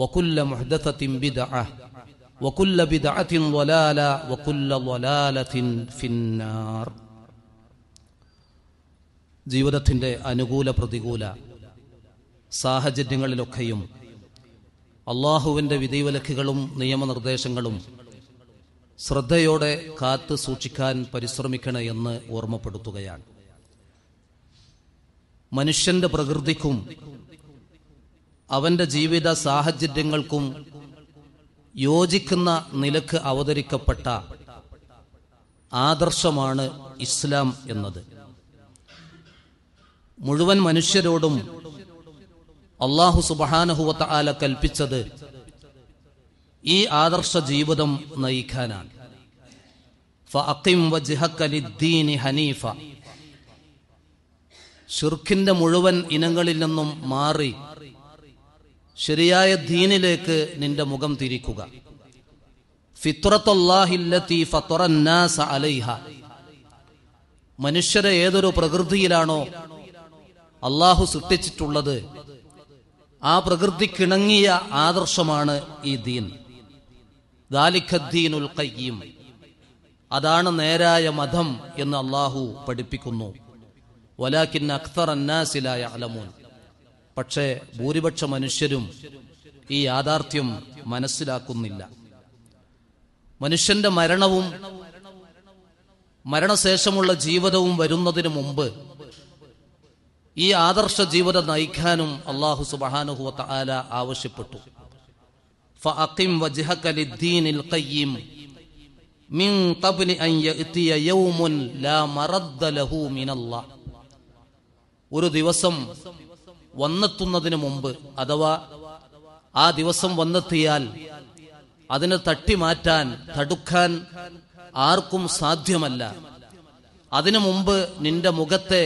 وكل محدثة بدعة وكل بدعة ضلالة وكل ضلالة في النار ജീവിതത്തിൻ്റെ അനുകൂല പ്രതികൂല സാഹചര്യങ്ങളിലൊക്കെയും അള്ളാഹുവിൻ്റെ വിധിവിലക്കുകളും നിയമനിർദ്ദേശങ്ങളും ശ്രദ്ധയോടെ കാത്തു സൂക്ഷിക്കാൻ പരിശ്രമിക്കണേ എന്ന് ഓർമ്മപ്പെടുത്തുകയാണ് മനുഷ്യന്റെ പ്രകൃതിക്കും അവന്റെ ജീവിത സാഹചര്യങ്ങൾക്കും യോജിക്കുന്ന നിലക്ക് അവതരിക്കപ്പെട്ട ആദർശമാണ് ഇസ്ലാം എന്നത് മുഴുവൻ മനുഷ്യരോടും അള്ളാഹു സുബാനഹുവത്ത ആല കൽപ്പിച്ചത് ഈ ആദർശ ജീവിതം നയിക്കാനാണ് ഷിർഖിന്റെ മുഴുവൻ ഇനങ്ങളിൽ നിന്നും മാറി ശരിയായ ദീനിലേക്ക് നിന്റെ മുഖം തിരിക്കുക മനുഷ്യരെ ഏതൊരു പ്രകൃതിയിലാണോ അള്ളാഹു സൃഷ്ടിച്ചിട്ടുള്ളത് ആ പ്രകൃതിക്കിണങ്ങിയ ആദർശമാണ് ഈ ദീൻ ദാലിഖദ്ദീൻ കയ്യും അതാണ് നേരായ മതം എന്ന് അള്ളാഹു പഠിപ്പിക്കുന്നു വലാക്കിൻ അഖ്തർ അന്നാസിലായ അലമൂൻ പക്ഷേ ഭൂരിപക്ഷ മനുഷ്യരും ഈ യാഥാർത്ഥ്യം മനസ്സിലാക്കുന്നില്ല മനുഷ്യന്റെ മരണവും മരണശേഷമുള്ള ജീവിതവും വരുന്നതിന് മുമ്പ് ഈ ആദർശ ജീവിതം നയിക്കാനും അള്ളാഹു സുബാനുഹുവത്ത ആല ആവശ്യപ്പെട്ടു ഒരു ദിവസം വന്നെത്തുന്നതിന് മുമ്പ് അഥവാ ആ ദിവസം വന്നെത്തിയാൽ അതിനെ തട്ടി മാറ്റാൻ തടുക്കാൻ ആർക്കും സാധ്യമല്ല അതിനു മുമ്പ് നിന്റെ മുഖത്തെ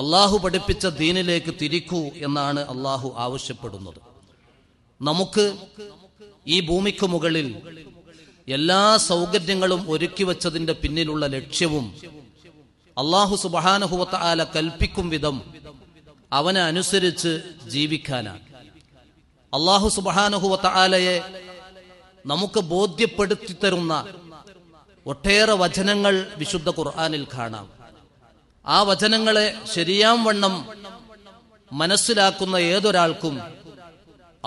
അള്ളാഹു പഠിപ്പിച്ച ദീനിലേക്ക് തിരിക്കൂ എന്നാണ് അള്ളാഹു ആവശ്യപ്പെടുന്നത് നമുക്ക് ഈ ഭൂമിക്ക് മുകളിൽ എല്ലാ സൗകര്യങ്ങളും ഒരുക്കി വച്ചതിന്റെ പിന്നിലുള്ള ലക്ഷ്യവും അള്ളാഹു സുബാനഹുവത്ത ആല കൽപ്പിക്കും വിധം അവനെ അനുസരിച്ച് ജീവിക്കാനാണ് അള്ളാഹു സുബാനുഹുവത്ത ആലയെ നമുക്ക് ബോധ്യപ്പെടുത്തി തരുന്ന ഒട്ടേറെ വചനങ്ങൾ വിശുദ്ധ ഖുർആാനിൽ കാണാം ആ വചനങ്ങളെ ശരിയാം വണ്ണം മനസ്സിലാക്കുന്ന ഏതൊരാൾക്കും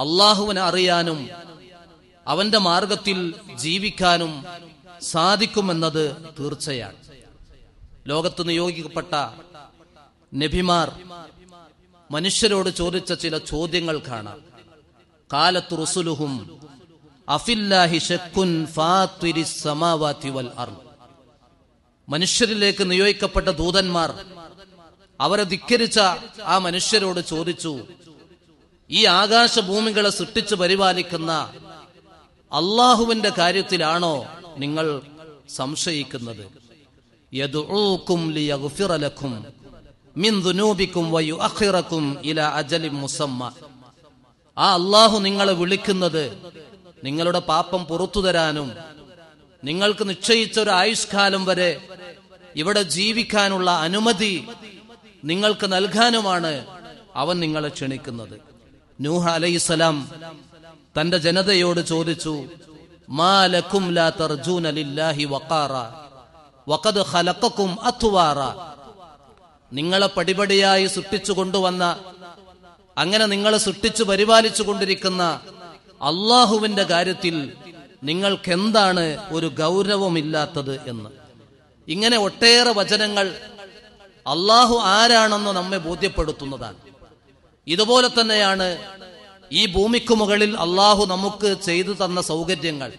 അള്ളാഹുവിനെ അറിയാനും അവന്റെ മാർഗത്തിൽ ജീവിക്കാനും സാധിക്കുമെന്നത് തീർച്ചയാണ് ലോകത്ത് നിയോഗിക്കപ്പെട്ട നബിമാർ മനുഷ്യരോട് ചോദിച്ച ചില ചോദ്യങ്ങൾ കാണാം കാലത്ത് റുസുലുഹും അഫില്ലാഹി ഷക്കുൻ വൽ മനുഷ്യരിലേക്ക് നിയോഗിക്കപ്പെട്ട ദൂതന്മാർ അവരെ ധിക്കരിച്ച ആ മനുഷ്യരോട് ചോദിച്ചു ഈ ആകാശഭൂമികളെ സൃഷ്ടിച്ചു പരിപാലിക്കുന്ന അള്ളാഹുവിന്റെ കാര്യത്തിലാണോ നിങ്ങൾ സംശയിക്കുന്നത് അള്ളാഹു നിങ്ങളെ വിളിക്കുന്നത് നിങ്ങളുടെ പാപം പുറത്തു തരാനും നിങ്ങൾക്ക് നിശ്ചയിച്ച ഒരു ആയുഷ്കാലം വരെ ഇവിടെ ജീവിക്കാനുള്ള അനുമതി നിങ്ങൾക്ക് നൽകാനുമാണ് അവൻ നിങ്ങളെ ക്ഷണിക്കുന്നത് നൂഹ അലൈസലാം തന്റെ ജനതയോട് ചോദിച്ചു മാലക്കും ലാ തർജൂന ലില്ലാഹി വഖാറ വഖദ് ഖലഖക്കും അത്വാറ നിങ്ങളെ പടിപടിയായി സൃഷ്ടിച്ചു കൊണ്ടുവന്ന അങ്ങനെ നിങ്ങളെ സൃഷ്ടിച്ചു പരിപാലിച്ചു കൊണ്ടിരിക്കുന്ന അള്ളാഹുവിന്റെ കാര്യത്തിൽ നിങ്ങൾക്കെന്താണ് ഒരു ഗൗരവമില്ലാത്തത് എന്ന് ഇങ്ങനെ ഒട്ടേറെ വചനങ്ങൾ അള്ളാഹു ആരാണെന്ന് നമ്മെ ബോധ്യപ്പെടുത്തുന്നതാണ് ഇതുപോലെ തന്നെയാണ് ഈ ഭൂമിക്ക് മുകളിൽ അള്ളാഹു നമുക്ക് ചെയ്തു തന്ന സൗകര്യങ്ങൾ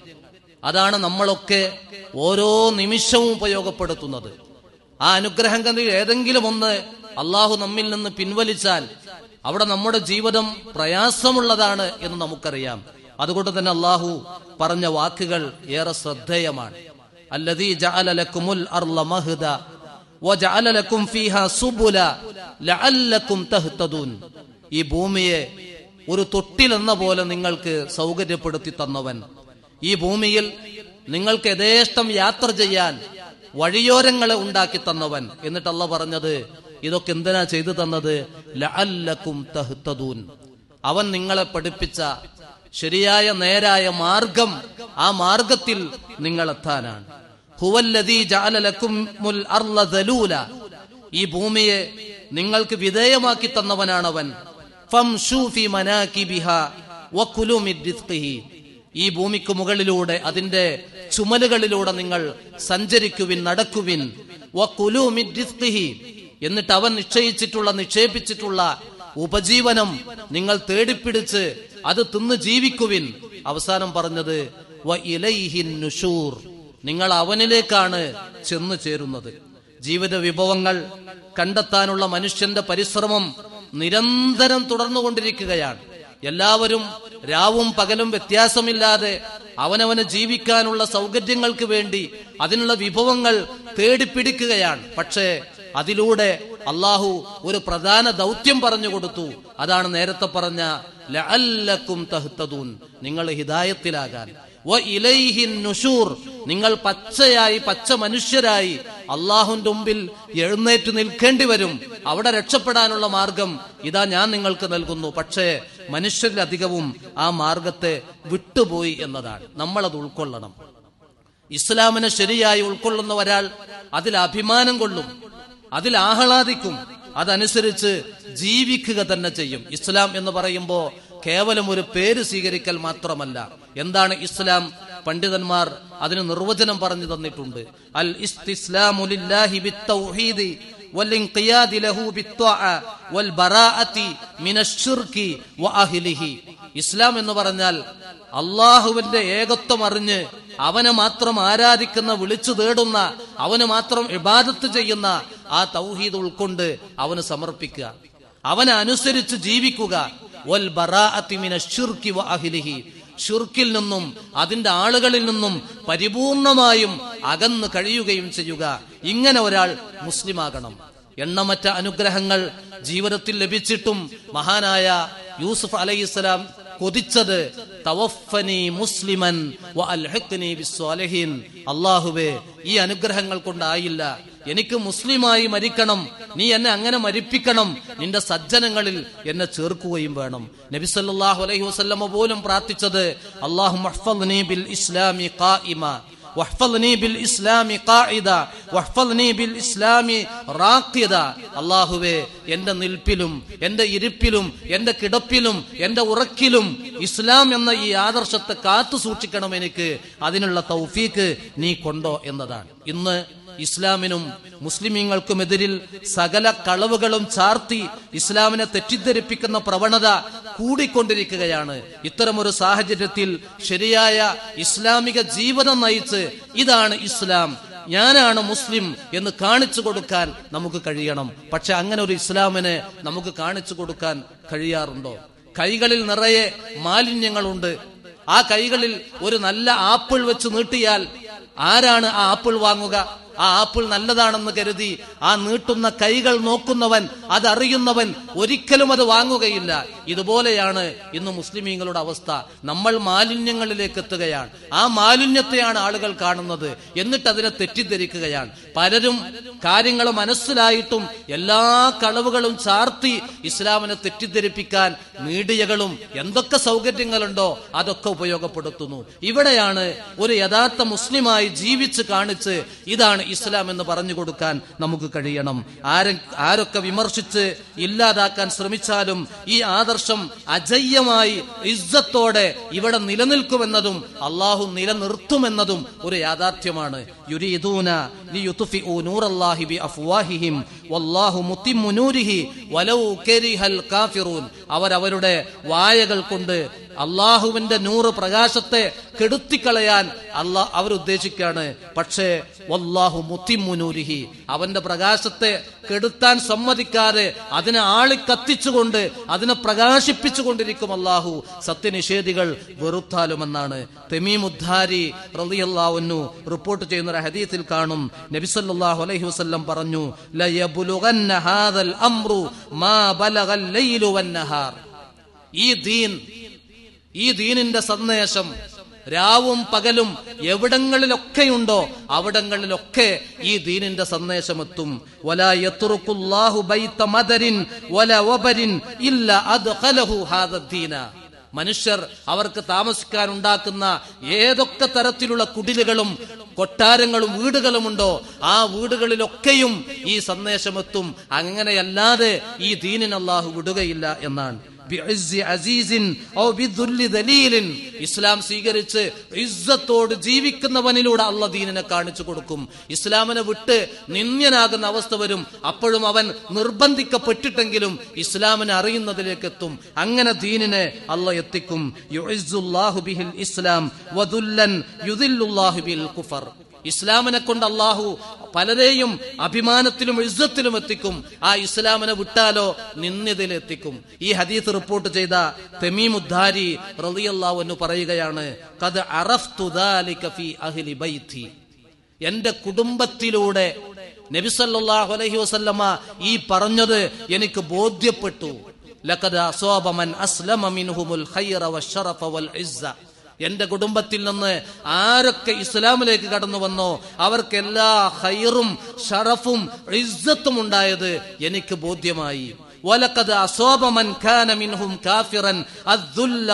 അതാണ് നമ്മളൊക്കെ ഓരോ നിമിഷവും ഉപയോഗപ്പെടുത്തുന്നത് ആ കണ്ടി ഏതെങ്കിലും ഒന്ന് അള്ളാഹു നമ്മിൽ നിന്ന് പിൻവലിച്ചാൽ അവിടെ നമ്മുടെ ജീവിതം പ്രയാസമുള്ളതാണ് എന്ന് നമുക്കറിയാം അതുകൊണ്ട് തന്നെ അള്ളാഹു പറഞ്ഞ വാക്കുകൾ ഏറെ ശ്രദ്ധേയമാണ് അർള മഹ്ദ സുബുല ലഅല്ലക്കും തഹ്തദൂൻ ഈ ഭൂമിയെ ഒരു തൊട്ടിലെന്ന പോലെ നിങ്ങൾക്ക് സൗകര്യപ്പെടുത്തി തന്നവൻ ഈ ഭൂമിയിൽ നിങ്ങൾക്ക് യഥേഷ്ടം യാത്ര ചെയ്യാൻ വഴിയോരങ്ങളെ ഉണ്ടാക്കി തന്നവൻ എന്നിട്ട് അല്ല പറഞ്ഞത് ഇതൊക്കെ എന്തിനാ ചെയ്തു തന്നത് ലഅല്ലക്കും തഹ്തദൂൻ അവൻ നിങ്ങളെ പഠിപ്പിച്ച ശരിയായ നേരായ മാർഗം ആ മാർഗത്തിൽ നിങ്ങൾ എത്താനാണ് ഈ ഭൂമിയെ നിങ്ങൾക്ക് വിധേയമാക്കി തന്നവനാണവൻ ഈ ഭൂമിക്ക് മുകളിലൂടെ അതിന്റെ ചുമലുകളിലൂടെ നിങ്ങൾ സഞ്ചരിക്കുവിൻ നടക്കുവിൻ എന്നിട്ട് അവൻ നിശ്ചയിച്ചിട്ടുള്ള നിക്ഷേപിച്ചിട്ടുള്ള ഉപജീവനം നിങ്ങൾ തേടിപ്പിടിച്ച് അത് തിന്ന് ജീവിക്കുവിൻ അവസാനം പറഞ്ഞത് നിങ്ങൾ അവനിലേക്കാണ് ചെന്നു ചേരുന്നത് ജീവിത വിഭവങ്ങൾ കണ്ടെത്താനുള്ള മനുഷ്യന്റെ പരിശ്രമം നിരന്തരം തുടർന്നുകൊണ്ടിരിക്കുകയാണ് എല്ലാവരും രാവും പകലും വ്യത്യാസമില്ലാതെ അവനവന് ജീവിക്കാനുള്ള സൗകര്യങ്ങൾക്ക് വേണ്ടി അതിനുള്ള വിഭവങ്ങൾ തേടിപ്പിടിക്കുകയാണ് പക്ഷേ അതിലൂടെ അള്ളാഹു ഒരു പ്രധാന ദൗത്യം പറഞ്ഞു കൊടുത്തു അതാണ് നേരത്തെ പറഞ്ഞ ലഅല്ലക്കും തഹ്തദൂൻ നിങ്ങൾ ഹിതായത്തിലാകാൻ നിങ്ങൾ പച്ചയായി പച്ച മനുഷ്യരായി അള്ളാഹുന്റെ മുമ്പിൽ എഴുന്നേറ്റ് നിൽക്കേണ്ടി വരും അവിടെ രക്ഷപ്പെടാനുള്ള മാർഗം ഇതാ ഞാൻ നിങ്ങൾക്ക് നൽകുന്നു പക്ഷേ മനുഷ്യരിലധികവും ആ മാർഗത്തെ വിട്ടുപോയി എന്നതാണ് നമ്മളത് ഉൾക്കൊള്ളണം ഇസ്ലാമിനെ ശരിയായി ഉൾക്കൊള്ളുന്ന ഒരാൾ അതിൽ അഭിമാനം കൊള്ളും അതിൽ ആഹ്ലാദിക്കും അതനുസരിച്ച് ജീവിക്കുക തന്നെ ചെയ്യും ഇസ്ലാം എന്ന് പറയുമ്പോൾ കേവലം ഒരു പേര് സ്വീകരിക്കൽ മാത്രമല്ല എന്താണ് ഇസ്ലാം പണ്ഡിതന്മാർ അതിന് നിർവചനം പറഞ്ഞു തന്നിട്ടുണ്ട് അൽ ഇസ്തിസ്ലാമുലില്ലാഹി والانقياد له بالطاعه والبراءه من الشرك واهله ഇസ്ലാം എന്ന് പറഞ്ഞാൽ അള്ളാഹുവിന്റെ ഏകത്വം അറിഞ്ഞ് അവനെ മാത്രം ആരാധിക്കുന്ന വിളിച്ചു തേടുന്ന അവന് മാത്രം ഇബാദത്ത് ചെയ്യുന്ന ആ തൗഹീദ് ഉൾക്കൊണ്ട് അവന് സമർപ്പിക്കുക അവനെ അനുസരിച്ച് ജീവിക്കുക ഷുർക്കിൽ നിന്നും അതിന്റെ ആളുകളിൽ നിന്നും പരിപൂർണമായും അകന്നു കഴിയുകയും ചെയ്യുക ഇങ്ങനെ ഒരാൾ മുസ്ലിമാകണം എണ്ണമറ്റ അനുഗ്രഹങ്ങൾ ജീവിതത്തിൽ ലഭിച്ചിട്ടും മഹാനായ യൂസുഫ് അലൈഹി ഇസ്ലാം കൊതിച്ചത് തവഫനി മുസ്ലിമൻ അല്ലാഹുവേ ഈ അനുഗ്രഹങ്ങൾ കൊണ്ടായില്ല എനിക്ക് മുസ്ലിമായി മരിക്കണം നീ എന്നെ അങ്ങനെ മരിപ്പിക്കണം നിന്റെ സജ്ജനങ്ങളിൽ എന്നെ ചേർക്കുകയും വേണം നബി സല്ലാഹു അലൈഹി വസ്ലമ പോലും പ്രാർത്ഥിച്ചത് അള്ളാഹു ഇസ്ലാമി واحفظني بالإسلام അള്ളാഹുവേ എന്റെ നിൽപ്പിലും എന്റെ ഇരിപ്പിലും എന്റെ കിടപ്പിലും എന്റെ ഉറക്കിലും ഇസ്ലാം എന്ന ഈ ആദർശത്തെ കാത്തു സൂക്ഷിക്കണം എനിക്ക് അതിനുള്ള തൗഫീക്ക് നീ കൊണ്ടോ എന്നതാണ് ഇന്ന് ഇസ്ലാമിനും മുസ്ലിമീങ്ങൾക്കുമെതിരിൽ സകല കളവുകളും ചാർത്തി ഇസ്ലാമിനെ തെറ്റിദ്ധരിപ്പിക്കുന്ന പ്രവണത കൂടിക്കൊണ്ടിരിക്കുകയാണ് ഇത്തരമൊരു സാഹചര്യത്തിൽ ശരിയായ ഇസ്ലാമിക ജീവിതം നയിച്ച് ഇതാണ് ഇസ്ലാം ഞാനാണ് മുസ്ലിം എന്ന് കാണിച്ചു കൊടുക്കാൻ നമുക്ക് കഴിയണം പക്ഷെ അങ്ങനെ ഒരു ഇസ്ലാമിനെ നമുക്ക് കാണിച്ചു കൊടുക്കാൻ കഴിയാറുണ്ടോ കൈകളിൽ നിറയെ മാലിന്യങ്ങളുണ്ട് ആ കൈകളിൽ ഒരു നല്ല ആപ്പിൾ വെച്ച് നീട്ടിയാൽ ആരാണ് ആ ആപ്പിൾ വാങ്ങുക ആ ആപ്പിൾ നല്ലതാണെന്ന് കരുതി ആ നീട്ടുന്ന കൈകൾ നോക്കുന്നവൻ അതറിയുന്നവൻ ഒരിക്കലും അത് വാങ്ങുകയില്ല ഇതുപോലെയാണ് ഇന്ന് മുസ്ലിമീങ്ങളുടെ അവസ്ഥ നമ്മൾ മാലിന്യങ്ങളിലേക്ക് എത്തുകയാണ് ആ മാലിന്യത്തെയാണ് ആളുകൾ കാണുന്നത് എന്നിട്ട് അതിനെ തെറ്റിദ്ധരിക്കുകയാണ് പലരും കാര്യങ്ങൾ മനസ്സിലായിട്ടും എല്ലാ കളവുകളും ചാർത്തി ഇസ്ലാമിനെ തെറ്റിദ്ധരിപ്പിക്കാൻ മീഡിയകളും എന്തൊക്കെ സൗകര്യങ്ങളുണ്ടോ അതൊക്കെ ഉപയോഗപ്പെടുത്തുന്നു ഇവിടെയാണ് ഒരു യഥാർത്ഥ മുസ്ലിമായി ജീവിച്ച് കാണിച്ച് ഇതാണ് ഇതാണ് ഇസ്ലാം എന്ന് പറഞ്ഞു കൊടുക്കാൻ നമുക്ക് കഴിയണം ആരും ആരൊക്കെ വിമർശിച്ച് ഇല്ലാതാക്കാൻ ശ്രമിച്ചാലും ഈ ആദർശം അജയ്യമായി ഇസ്സത്തോടെ ഇവിടെ നിലനിൽക്കുമെന്നതും അള്ളാഹു നിലനിർത്തുമെന്നതും ഒരു യാഥാർത്ഥ്യമാണ് അവരവരുടെ വായകൾ കൊണ്ട് അള്ളാഹുവിന്റെ നൂറ് പ്രകാശത്തെ കെടുത്തിക്കളയാൻ അള്ളാഹ് അവരുദ്ദേശിക്കുകയാണ് പക്ഷേ വല്ലാഹു മുത്തിമുനൂരിഹി അവന്റെ പ്രകാശത്തെ കെടുത്താൻ സമ്മതിക്കാതെ അതിനെ ആളി കത്തിച്ചുകൊണ്ട് അതിനെ പ്രകാശിപ്പിച്ചു കൊണ്ടിരിക്കും അള്ളാഹു സത്യനിഷേധികൾ വെറുത്താലുമെന്നാണ് തെമീമുദ്ധാരി റലിയല്ലാവുന്നു റിപ്പോർട്ട് ചെയ്യുന്ന ഒരു ഹദീത്തിൽ കാണും നബിസല്ലാഹു അലൈഹി വസ്ല്ലം പറഞ്ഞു ഈ ദീൻ ഈ ദീനിന്റെ സന്ദേശം രാവും പകലും എവിടങ്ങളിലൊക്കെയുണ്ടോ അവിടങ്ങളിലൊക്കെ ഈ ദീനിന്റെ സന്ദേശം എത്തും മനുഷ്യർ അവർക്ക് താമസിക്കാൻ ഉണ്ടാക്കുന്ന ഏതൊക്കെ തരത്തിലുള്ള കുടിലുകളും കൊട്ടാരങ്ങളും വീടുകളുമുണ്ടോ ആ വീടുകളിലൊക്കെയും ഈ സന്ദേശമെത്തും അങ്ങനെയല്ലാതെ ഈ ദീനിനല്ലാഹു വിടുകയില്ല എന്നാണ് ഇസ്ലാം സ്വീകരിച്ച് ഇസ്സത്തോട് ജീവിക്കുന്നവനിലൂടെ അള്ള ദീനിനെ കാണിച്ചു കൊടുക്കും ഇസ്ലാമിനെ വിട്ട് നിന്ദ്യനാകുന്ന അവസ്ഥ വരും അപ്പോഴും അവൻ നിർബന്ധിക്കപ്പെട്ടിട്ടെങ്കിലും ഇസ്ലാമിനെ അറിയുന്നതിലേക്ക് എത്തും അങ്ങനെ ദീനിനെ അല്ല എത്തിക്കും ഇസ്ലാം കുഫർ ഇസ്ലാമിനെ കൊണ്ട് അള്ളാഹു പലരെയും അഭിമാനത്തിലും ഇസ്സത്തിലും എത്തിക്കും ആ ഇസ്ലാമിനെ വിട്ടാലോ നിന്നിതിലെത്തിക്കും ഈ ഹദീസ് റിപ്പോർട്ട് ചെയ്ത തെമീമുദ്ധാരി റളിയല്ലാഹു എന്ന് പറയുകയാണ് കത് അഹ്ലി എന്റെ കുടുംബത്തിലൂടെ നബിസല്ലാഹു അലഹി വസല്ലമ്മ ഈ പറഞ്ഞത് എനിക്ക് ബോധ്യപ്പെട്ടു ലക്കത് അസോബമൻ അസ്ലമ മിൻഹുമുൽ ഖൈറ വൽ ഇസ്സ എന്റെ കുടുംബത്തിൽ നിന്ന് ആരൊക്കെ ഇസ്ലാമിലേക്ക് കടന്നു വന്നോ അവർക്ക് എല്ലാ ഹൈറും ഷറഫും ഇസ്സത്തും ഉണ്ടായത് എനിക്ക് ബോധ്യമായി ഒലക്കത് أصاب ഖാനമിൻഹും كان منهم كافرا الذل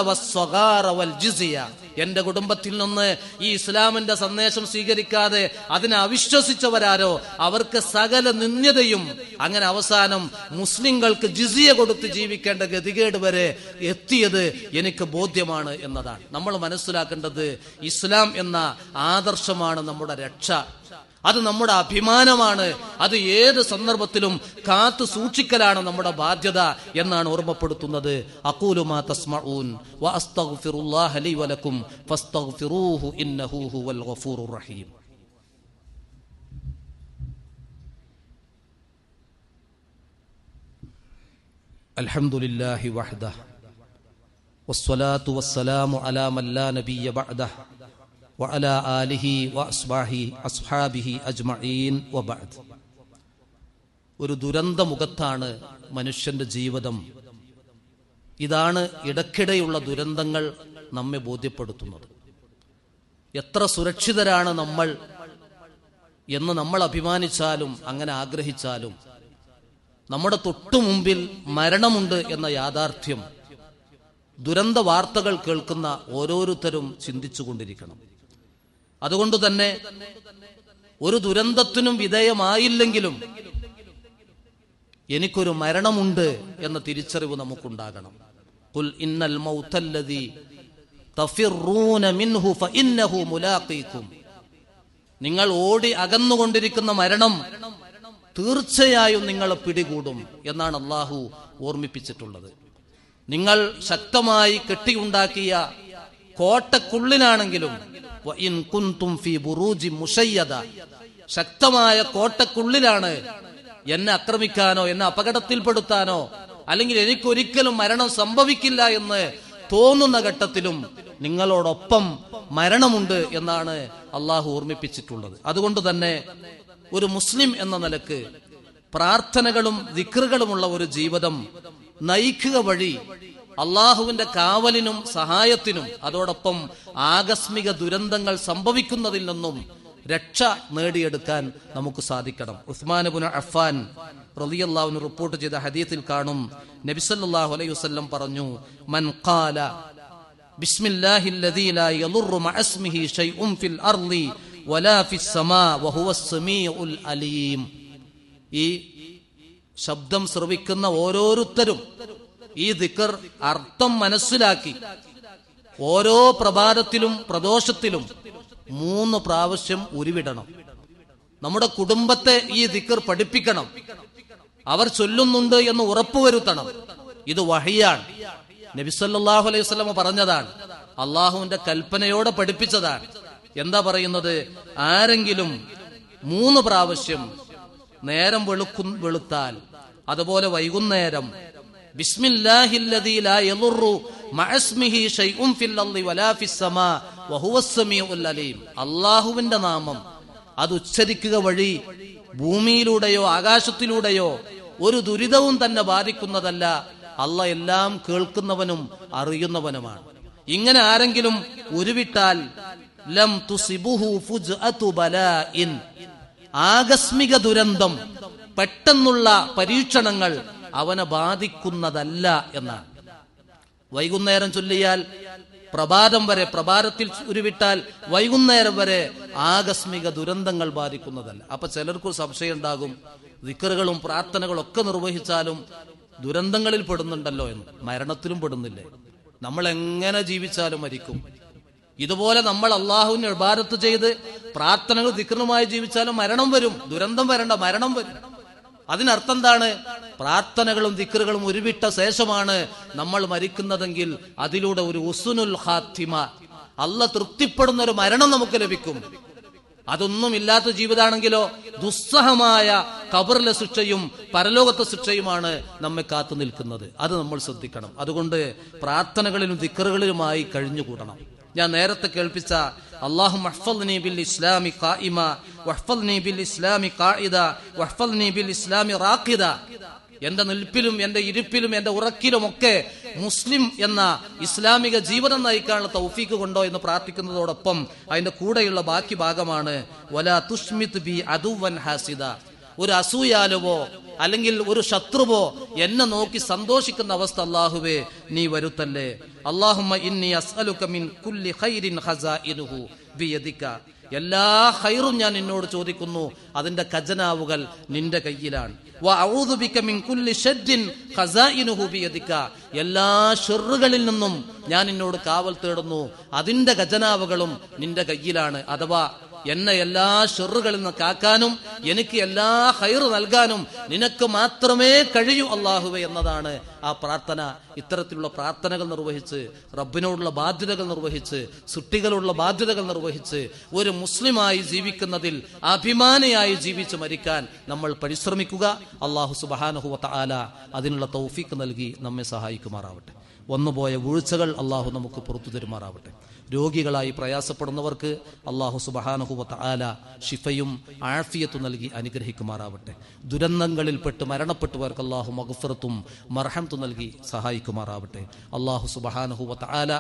എന്റെ കുടുംബത്തിൽ നിന്ന് ഈ ഇസ്ലാമിന്റെ സന്ദേശം സ്വീകരിക്കാതെ അതിനെ അവിശ്വസിച്ചവരാരോ അവർക്ക് സകല നിന്ദ്യതയും അങ്ങനെ അവസാനം മുസ്ലിങ്ങൾക്ക് ജിസിയ കൊടുത്ത് ജീവിക്കേണ്ട ഗതികേട് വരെ എത്തിയത് എനിക്ക് ബോധ്യമാണ് എന്നതാണ് നമ്മൾ മനസ്സിലാക്കേണ്ടത് ഇസ്ലാം എന്ന ആദർശമാണ് നമ്മുടെ രക്ഷ അത് നമ്മുടെ അഭിമാനമാണ് അത് ഏത് സന്ദർഭത്തിലും കാത്തു സൂക്ഷിക്കലാണ് നമ്മുടെ ബാധ്യത എന്നാണ് ഓർമ്മപ്പെടുത്തുന്നത് അക്കൂലുമാ തസ്മഊൻ വഅസ്തഗ്ഫിറുല്ലാഹ ലി വലക്കും ഫസ്തഗ്ഫിറൂഹു ഇന്നഹു ഹുവൽ റഹീം الحمد لله وحده والصلاه والسلام على من لا نبي بعده وعلى آله وأصباحه أصحابه أجمعين وبعد ഒരു ദുരന്ത മുഖത്താണ് മനുഷ്യന്റെ ജീവിതം ഇതാണ് ഇടയ്ക്കിടെയുള്ള ദുരന്തങ്ങൾ നമ്മെ ബോധ്യപ്പെടുത്തുന്നത് എത്ര സുരക്ഷിതരാണ് നമ്മൾ എന്ന് നമ്മൾ അഭിമാനിച്ചാലും അങ്ങനെ ആഗ്രഹിച്ചാലും നമ്മുടെ തൊട്ടു മുമ്പിൽ മരണമുണ്ട് എന്ന യാഥാർത്ഥ്യം ദുരന്ത വാർത്തകൾ കേൾക്കുന്ന ഓരോരുത്തരും ചിന്തിച്ചുകൊണ്ടിരിക്കണം അതുകൊണ്ട് തന്നെ ഒരു ദുരന്തത്തിനും വിധേയമായില്ലെങ്കിലും എനിക്കൊരു മരണമുണ്ട് എന്ന തിരിച്ചറിവ് നമുക്കുണ്ടാകണം കുൽ ഇന്നൽ മൗത്തല്ലതി മിൻഹു ഫഇന്നഹു മുലാഖീകും നിങ്ങൾ ഓടി അകന്നുകൊണ്ടിരിക്കുന്ന മരണം തീർച്ചയായും നിങ്ങളെ പിടികൂടും എന്നാണ് അള്ളാഹു ഓർമ്മിപ്പിച്ചിട്ടുള്ളത് നിങ്ങൾ ശക്തമായി കെട്ടിയുണ്ടാക്കിയ കോട്ടക്കുള്ളിലാണെങ്കിലും ശക്തമായ കോട്ടക്കുള്ളിലാണ് എന്നെ ആക്രമിക്കാനോ എന്നെ അപകടത്തിൽപ്പെടുത്താനോ അല്ലെങ്കിൽ എനിക്കൊരിക്കലും മരണം സംഭവിക്കില്ല എന്ന് തോന്നുന്ന ഘട്ടത്തിലും നിങ്ങളോടൊപ്പം മരണമുണ്ട് എന്നാണ് അള്ളാഹു ഓർമ്മിപ്പിച്ചിട്ടുള്ളത് അതുകൊണ്ട് തന്നെ ഒരു മുസ്ലിം എന്ന നിലക്ക് പ്രാർത്ഥനകളും ദിക്റുകളുമുള്ള ഒരു ജീവിതം നയിക്കുക വഴി അള്ളാഹുവിന്റെ കാവലിനും സഹായത്തിനും അതോടൊപ്പം ആകസ്മിക ദുരന്തങ്ങൾ സംഭവിക്കുന്നതിൽ നിന്നും രക്ഷ നേടിയെടുക്കാൻ നമുക്ക് സാധിക്കണം ഉസ്മാൻ അബുൻ അഫാൻ റലിയല്ലാവിന് റിപ്പോർട്ട് ചെയ്ത ഹദീത്തിൽ കാണും നബിസല്ലാഹു അലൈഹി വസ്ല്ലം പറഞ്ഞു മൻ ഖാല ബിസ്മില്ലാഹി ലാ ഫിൽ വലാ അലീം ഈ ശബ്ദം ശ്രവിക്കുന്ന ഓരോരുത്തരും ഈ ദിക്കർ അർത്ഥം മനസ്സിലാക്കി ഓരോ പ്രഭാതത്തിലും പ്രദോഷത്തിലും മൂന്ന് പ്രാവശ്യം ഉരുവിടണം നമ്മുടെ കുടുംബത്തെ ഈ ദിക്കർ പഠിപ്പിക്കണം അവർ ചൊല്ലുന്നുണ്ട് എന്ന് ഉറപ്പുവരുത്തണം ഇത് വഹിയാണ് നബിസല്ലാഹു അലൈഹി സ്വലമ പറഞ്ഞതാണ് അള്ളാഹുവിന്റെ കൽപ്പനയോടെ പഠിപ്പിച്ചതാണ് എന്താ പറയുന്നത് ആരെങ്കിലും മൂന്ന് പ്രാവശ്യം നേരം വെളുക്കും വെളുത്താൽ അതുപോലെ വൈകുന്നേരം അള്ളാഹുവിന്റെ അല്ലാഹുവിന്റെ നാമം അത് ഉച്ചരിക്കുക വഴി ഭൂമിയിലൂടെയോ ആകാശത്തിലൂടെയോ ഒരു ദുരിതവും തന്നെ ബാധിക്കുന്നതല്ല അല്ല എല്ലാം കേൾക്കുന്നവനും അറിയുന്നവനുമാണ് ഇങ്ങനെ ആരെങ്കിലും ഉരുവിട്ടാൽ ലം ആകസ്മിക ദുരന്തം പെട്ടെന്നുള്ള പരീക്ഷണങ്ങൾ അവനെ ബാധിക്കുന്നതല്ല എന്നാണ് വൈകുന്നേരം ചൊല്ലിയാൽ പ്രഭാതം വരെ പ്രഭാതത്തിൽ ഉരുവിട്ടാൽ വൈകുന്നേരം വരെ ആകസ്മിക ദുരന്തങ്ങൾ ബാധിക്കുന്നതല്ല അപ്പൊ ചിലർക്ക് സംശയം ഉണ്ടാകും വിക്കറുകളും പ്രാർത്ഥനകളും ഒക്കെ നിർവഹിച്ചാലും ദുരന്തങ്ങളിൽ പെടുന്നുണ്ടല്ലോ എന്ന് മരണത്തിലും പെടുന്നില്ലേ നമ്മൾ എങ്ങനെ ജീവിച്ചാലും മരിക്കും ഇതുപോലെ നമ്മൾ അള്ളാഹുവിന് എഴുപാരത്ത് ചെയ്ത് പ്രാർത്ഥനകൾ ദിക്കറുമായി ജീവിച്ചാലും മരണം വരും ദുരന്തം വരണ്ട മരണം വരും അതിനർത്ഥം എന്താണ് പ്രാർത്ഥനകളും ദിക്കറുകളും ഒരുവിട്ട ശേഷമാണ് നമ്മൾ മരിക്കുന്നതെങ്കിൽ അതിലൂടെ ഒരു ഉസുനുൽ ഹാത്തിമ അല്ല തൃപ്തിപ്പെടുന്ന ഒരു മരണം നമുക്ക് ലഭിക്കും അതൊന്നും ഇല്ലാത്ത ജീവിതാണെങ്കിലോ ദുസ്സഹമായ കബറിലെ ശിക്ഷയും പരലോകത്തെ ശിക്ഷയുമാണ് നമ്മെ കാത്തു നിൽക്കുന്നത് അത് നമ്മൾ ശ്രദ്ധിക്കണം അതുകൊണ്ട് പ്രാർത്ഥനകളിലും ദിക്കറുകളിലുമായി കഴിഞ്ഞുകൂടണം ഞാൻ നേരത്തെ കേൾപ്പിച്ച اللهم احفظني بالإسلام قائما واحفظني بالإسلام قائدا واحفظني بالإسلام راقدا എന്റെ നിൽപ്പിലും എന്റെ ഇരിപ്പിലും എന്റെ ഉറക്കിലുമൊക്കെ മുസ്ലിം എന്ന ഇസ്ലാമിക ജീവിതം നയിക്കാനുള്ള തൗഫീക്ക് കൊണ്ടോ എന്ന് പ്രാർത്ഥിക്കുന്നതോടൊപ്പം അതിന്റെ കൂടെയുള്ള ബാക്കി ഭാഗമാണ് വലാ തുഷ്മിത് ബി അതുവൻ ഹാസിദ ഒരു അസൂയാലുവോ അല്ലെങ്കിൽ ഒരു ശത്രുവോ എന്നെ നോക്കി സന്തോഷിക്കുന്ന അവസ്ഥ അള്ളാഹുവേ നീ വരുത്തല്ലേ അള്ളാഹുമ്മ ഇന്നി മിൻ കുല്ലി ഖൈരിൻ എല്ലാ ഹൈറും ഞാൻ നിന്നോട് ചോദിക്കുന്നു അതിന്റെ ഖജനാവുകൾ നിന്റെ കയ്യിലാണ് എല്ലാ ഷെറുകളിൽ നിന്നും ഞാൻ നിന്നോട് കാവൽ തേടുന്നു അതിന്റെ ഖജനാവുകളും നിന്റെ കയ്യിലാണ് അഥവാ എന്നെ എല്ലാ ഷെറുകളിൽ നിന്ന് കാക്കാനും എനിക്ക് എല്ലാ ഹൈർ നൽകാനും നിനക്ക് മാത്രമേ കഴിയൂ അള്ളാഹുവെ എന്നതാണ് ആ പ്രാർത്ഥന ഇത്തരത്തിലുള്ള പ്രാർത്ഥനകൾ നിർവഹിച്ച് റബ്ബിനോടുള്ള ബാധ്യതകൾ നിർവഹിച്ച് സുട്ടികളുള്ള ബാധ്യതകൾ നിർവഹിച്ച് ഒരു മുസ്ലിമായി ജീവിക്കുന്നതിൽ അഭിമാനിയായി ജീവിച്ച് മരിക്കാൻ നമ്മൾ പരിശ്രമിക്കുക അള്ളാഹു സുബാനഹു ആല അതിനുള്ള തൗഫീക്ക് നൽകി നമ്മെ സഹായിക്കുമാറാവട്ടെ വന്നുപോയ വീഴ്ചകൾ അള്ളാഹു നമുക്ക് പുറത്തു തരുമാറാവട്ടെ രോഗികളായി പ്രയാസപ്പെടുന്നവർക്ക് അള്ളാഹു സുബഹാനഹുവത്ത് ആല ഷിഫയും ആഫിയത്തും നൽകി അനുഗ്രഹിക്കുമാറാവട്ടെ ദുരന്തങ്ങളിൽപ്പെട്ട് മരണപ്പെട്ടവർക്ക് അള്ളാഹു മഗഫറത്തും മർഹമത്തും നൽകി സഹായിക്കുമാറാവട്ടെ അള്ളാഹു സുബഹാനഹുവത്ത് ആല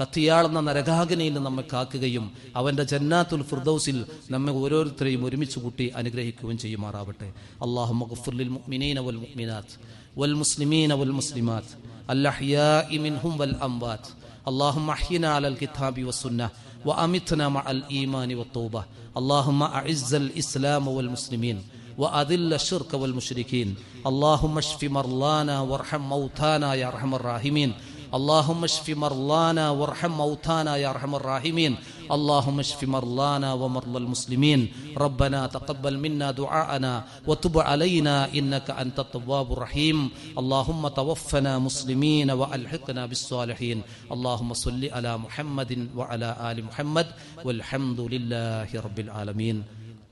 കത്തിയാളെന്ന നരകാഗനയിൽ നിന്ന് നമ്മെ കാക്കുകയും അവൻ്റെ ജന്നാത്തുൽ ഫുർദൌസിൽ നമ്മെ ഓരോരുത്തരെയും ഒരുമിച്ച് കൂട്ടി അനുഗ്രഹിക്കുകയും ചെയ്യുമാറാവട്ടെ അള്ളാഹു മഗഫുർലിൽ മുഅ്മിനീന വൽ മുഅ്മിനാത്ത് والمسلمين والمسلمات الأحياء വൽ والأموات اللهم احينا على الكتاب والسنة وأمتنا مع الإيمان والتوبة اللهم أعز الإسلام والمسلمين وأذل الشرك والمشركين اللهم اشف مرلانا وارحم موتانا يا أرحم الراحمين اللهم اشف مرلانا وارحم موتانا يا أرحم الراحمين اللهم اشف مرضانا ومرضى المسلمين ربنا تقبل منا دعاءنا وتب علينا إنك أنت التواب الرحيم اللهم توفنا مسلمين وألحقنا بالصالحين اللهم صل على محمد وعلى آل محمد والحمد لله رب العالمين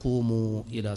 قوموا إلى